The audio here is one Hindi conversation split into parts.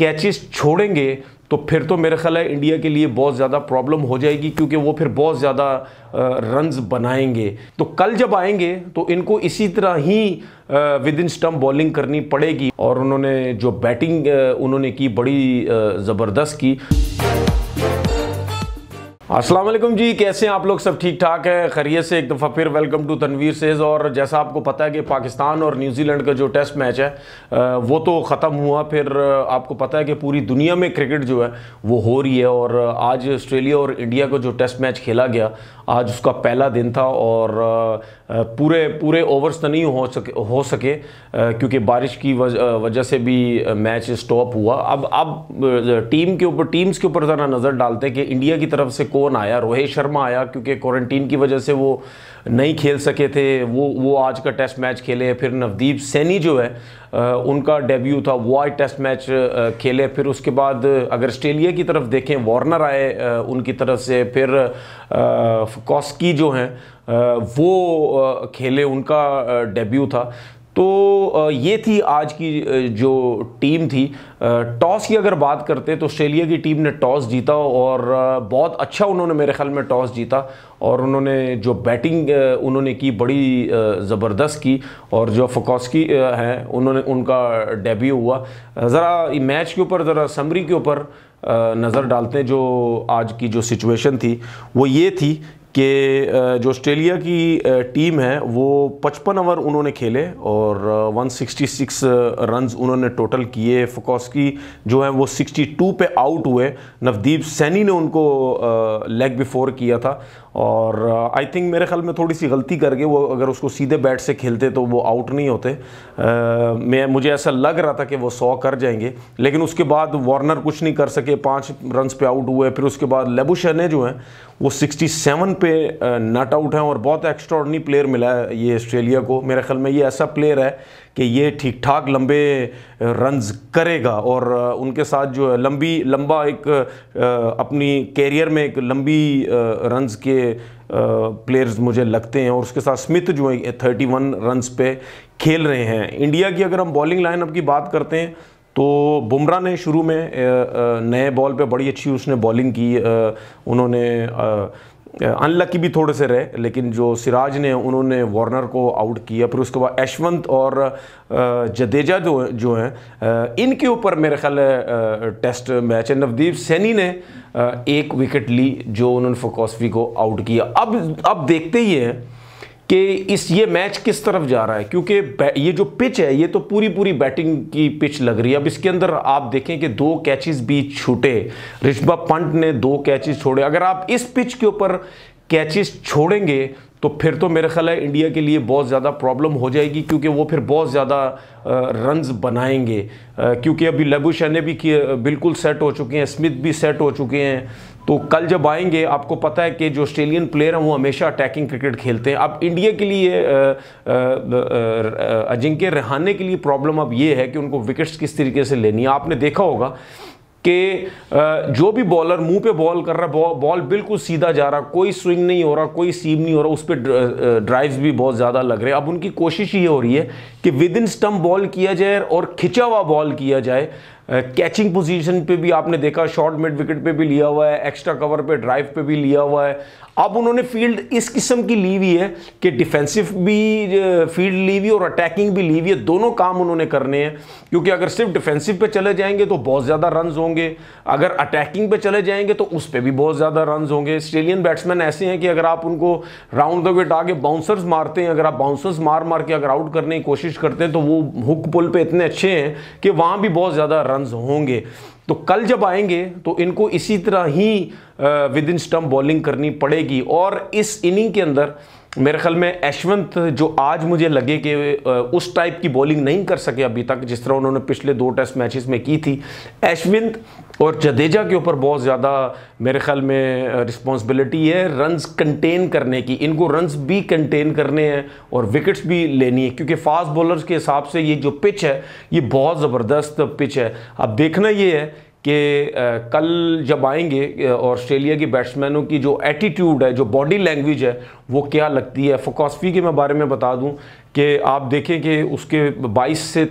कैचेस छोड़ेंगे तो फिर तो मेरे ख्याल है इंडिया के लिए बहुत ज़्यादा प्रॉब्लम हो जाएगी क्योंकि वो फिर बहुत ज़्यादा रन्स बनाएंगे तो कल जब आएंगे तो इनको इसी तरह ही विद इन स्टम्प बॉलिंग करनी पड़ेगी और उन्होंने जो बैटिंग उन्होंने की बड़ी ज़बरदस्त की असलम जी कैसे हैं आप लोग सब ठीक ठाक है खरीय से एक दफ़ा फिर वेलकम टू तनवीर सेज़ और जैसा आपको पता है कि पाकिस्तान और न्यूजीलैंड का जो टेस्ट मैच है वो तो ख़त्म हुआ फिर आपको पता है कि पूरी दुनिया में क्रिकेट जो है वो हो रही है और आज ऑस्ट्रेलिया और इंडिया का जो टेस्ट मैच खेला गया आज उसका पहला दिन था और पूरे पूरे ओवर्स तो नहीं हो सके हो सके क्योंकि बारिश की वजह से भी मैच स्टॉप हुआ अब अब टीम के ऊपर टीम्स के ऊपर ज़रा नज़र डालते हैं कि इंडिया की तरफ से कौन आया रोहित शर्मा आया क्योंकि क्वारंटीन की वजह से वो नहीं खेल सके थे वो वो आज का टेस्ट मैच खेले फिर नवदीप सैनी जो है उनका डेब्यू था वो आज टेस्ट मैच खेले फिर उसके बाद अगर ऑस्ट्रेलिया की तरफ देखें वार्नर आए उनकी तरफ से फिर कॉस्की जो हैं वो खेले उनका डेब्यू था तो ये थी आज की जो टीम थी टॉस की अगर बात करते तो ऑस्ट्रेलिया की टीम ने टॉस जीता और बहुत अच्छा उन्होंने मेरे ख्याल में टॉस जीता और उन्होंने जो बैटिंग उन्होंने की बड़ी ज़बरदस्त की और जो फकौस्की हैं उन्होंने उनका डेब्यू हुआ ज़रा मैच के ऊपर ज़रा समरी के ऊपर नज़र डालते हैं जो आज की जो सिचुएशन थी वो ये थी कि जो ऑस्ट्रेलिया की टीम है वो 55 ओवर उन्होंने खेले और 166 रन्स उन्होंने टोटल किए फोकॉस्की जो है वो 62 पे आउट हुए नवदीप सैनी ने उनको लेग बिफोर किया था और आई थिंक मेरे ख्याल में थोड़ी सी गलती करके वो अगर उसको सीधे बैट से खेलते तो वो आउट नहीं होते मैं मुझे ऐसा लग रहा था कि वो सौ कर जाएंगे लेकिन उसके बाद वार्नर कुछ नहीं कर सके पाँच रन्स पे आउट हुए फिर उसके बाद लेबुशर जो है वो 67 पे नट आउट हैं और बहुत एक्स्ट्रॉडनी प्लेयर मिला है ये ऑस्ट्रेलिया को मेरे ख्याल में ये ऐसा प्लेयर है कि ये ठीक ठाक लंबे रन्स करेगा और उनके साथ जो है लंबी लंबा एक अपनी कैरियर में एक लंबी रन्स के प्लेयर्स मुझे लगते हैं और उसके साथ स्मिथ जो है थर्टी वन रन्स पे खेल रहे हैं इंडिया की अगर हम बॉलिंग लाइनअप की बात करते हैं तो बुमराह ने शुरू में नए बॉल पे बड़ी अच्छी उसने बॉलिंग की उन्होंने अनलकी भी थोड़े से रहे लेकिन जो सिराज ने उन्होंने वार्नर को आउट किया फिर उसके बाद यशवंत और जडेजा जो जो हैं इनके ऊपर मेरे ख्याल टेस्ट मैच है नवदीप सैनी ने एक विकेट ली जो उन्होंने फोकॉसवी को आउट किया अब अब देखते ही हैं कि इस ये मैच किस तरफ जा रहा है क्योंकि ये जो पिच है ये तो पूरी पूरी बैटिंग की पिच लग रही है अब इसके अंदर आप देखें कि दो कैचेस भी छूटे रिश्वा पंत ने दो कैचेस छोड़े अगर आप इस पिच के ऊपर कैचेस छोड़ेंगे तो फिर तो मेरे ख्याल है इंडिया के लिए बहुत ज़्यादा प्रॉब्लम हो जाएगी क्योंकि वो फिर बहुत ज़्यादा रन्स बनाएंगे क्योंकि अभी लबू शहने भी बिल्कुल सेट हो चुके हैं स्मिथ भी सेट हो चुके हैं तो कल जब आएंगे आपको पता है कि जो ऑस्ट्रेलियन प्लेयर हैं वो हमेशा अटैकिंग क्रिकेट खेलते हैं अब इंडिया के लिए अजिंक्य रहाने के लिए प्रॉब्लम अब ये है कि उनको विकेट्स किस तरीके से लेनी है आपने देखा होगा कि जो भी बॉलर मुंह पे बॉल कर रहा है बॉल, बिल्कुल सीधा जा रहा कोई स्विंग नहीं हो रहा कोई सीम नहीं हो रहा उस पर ड्राइव्स भी बहुत ज़्यादा लग रहे हैं अब उनकी कोशिश ये हो रही है कि विद इन स्टम्प बॉल किया जाए और खिंचा हुआ बॉल किया जाए कैचिंग पोजीशन पे भी आपने देखा शॉर्ट मिड विकेट पे भी लिया हुआ है एक्स्ट्रा कवर पे ड्राइव पे भी लिया हुआ है अब उन्होंने फील्ड इस किस्म की ली हुई है कि डिफेंसिव भी फील्ड ली हुई और अटैकिंग भी ली हुई है दोनों काम उन्होंने करने हैं क्योंकि अगर सिर्फ डिफेंसिव पे चले जाएंगे तो बहुत ज़्यादा रन होंगे अगर अटैकिंग पे चले जाएंगे तो उस पर भी बहुत ज़्यादा रन होंगे ऑस्ट्रेलियन बैट्समैन ऐसे हैं कि अगर आप उनको राउंड द वेट आगे बाउंसर्स मारते हैं अगर आप बाउंसर्स मार मार के अगर आउट करने की कोशिश कोशिश करते हैं तो वो हुक पुल पे इतने अच्छे हैं कि वहाँ भी बहुत ज़्यादा रन होंगे तो कल जब आएंगे तो इनको इसी तरह ही विद इन स्टम्प बॉलिंग करनी पड़ेगी और इस इनिंग के अंदर मेरे ख्याल में यशवंत जो आज मुझे लगे कि उस टाइप की बॉलिंग नहीं कर सके अभी तक जिस तरह उन्होंने पिछले दो टेस्ट मैचेस में की थी यशवंत और जडेजा के ऊपर बहुत ज़्यादा मेरे ख्याल में रिस्पॉन्सिबिलिटी है रन्स कंटेन करने की इनको रन्स भी कंटेन करने हैं और विकेट्स भी लेनी है क्योंकि फास्ट बॉलर्स के हिसाब से ये जो पिच है ये बहुत ज़बरदस्त पिच है अब देखना ये है कि कल जब आएंगे ऑस्ट्रेलिया की बैट्समैनों की जो एटीट्यूड है जो बॉडी लैंग्वेज है वो क्या लगती है फोकॉसफी के मैं बारे में बता दूं कि आप देखें कि उसके 22 से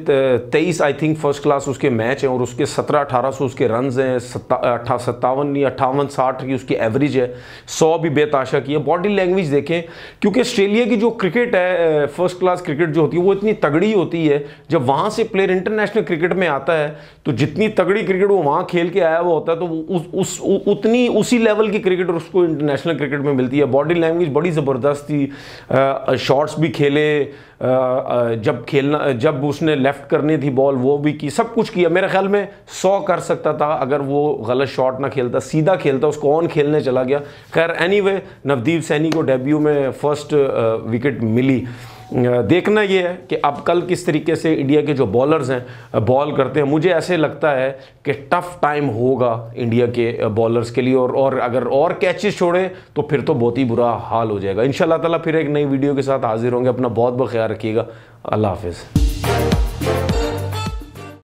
23 आई थिंक फर्स्ट क्लास उसके मैच हैं और उसके 17 18 सौ उसके रन हैं सत्ता सत्तावन या अट्ठावन साठ की उसकी एवरेज है 100 भी बेताशा की है बॉडी लैंग्वेज देखें क्योंकि ऑस्ट्रेलिया की जो क्रिकेट है फर्स्ट क्लास क्रिकेट जो होती है वो इतनी तगड़ी होती है जब वहाँ से प्लेयर इंटरनेशनल क्रिकेट में आता है तो जितनी तगड़ी क्रिकेट वो वहाँ खेल के आया हुआ होता है तो उस, उस उ, उतनी उसी लेवल की क्रिकेट उसको इंटरनेशनल क्रिकेट में मिलती है बॉडी लैंग्वेज बड़ी ज़बरदस्त थी शॉर्ट्स भी खेले जब खेलना जब उसने लेफ़्ट करनी थी बॉल वो भी की सब कुछ किया मेरे ख्याल में सौ कर सकता था अगर वो गलत शॉट ना खेलता सीधा खेलता उसको ऑन खेलने चला गया खैर एनी वे नवदीप सैनी को डेब्यू में फर्स्ट विकेट मिली देखना ये है कि अब कल किस तरीके से इंडिया के जो बॉलर्स हैं बॉल करते हैं मुझे ऐसे लगता है कि टफ टाइम होगा इंडिया के बॉलर्स के लिए और और अगर और कैचेस छोड़ें तो फिर तो बहुत ही बुरा हाल हो जाएगा इन ताला फिर एक नई वीडियो के साथ हाजिर होंगे अपना बहुत बहुत ख्याल रखिएगा अल्लाह हाफिज़